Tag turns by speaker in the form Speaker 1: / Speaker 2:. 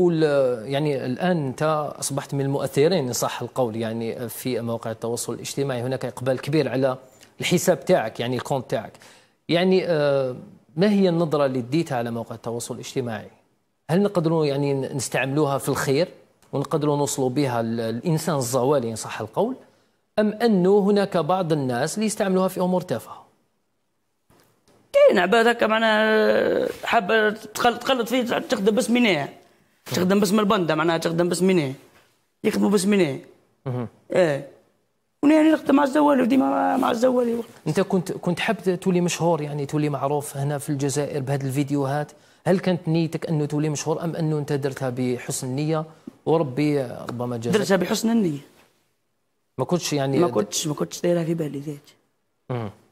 Speaker 1: يعني الآن أنت أصبحت من المؤثرين إن صح القول يعني في مواقع التواصل الاجتماعي هناك إقبال كبير على الحساب تاعك يعني الكونت تاعك يعني آه، ما هي النظرة اللي ديتها على مواقع التواصل الاجتماعي هل نقدروا يعني نستعملوها في الخير ونقدروا نوصلوا بها الإنسان الزوالي إن صح القول أم أنه هناك بعض الناس اللي يستعملوها في أمور تافهة
Speaker 2: كاين عباد هكا معناها حابه تقلد فيه تخدم باسم منيح تخدم باسم البندا معناها تخدم باسم مناه يخدموا باسم مناه اه
Speaker 1: يعني نخدم مع الزوالي وديما مع الزوالي انت كنت كنت حاب تولي مشهور يعني تولي معروف هنا في الجزائر بهذه الفيديوهات هل كانت نيتك انه تولي مشهور ام انه انت درتها بحسن نيه وربي ربما جازك درتها بحسن النيه ما كنتش يعني ما كنتش
Speaker 2: ما كنتش دايرها في بالي
Speaker 1: ذاتي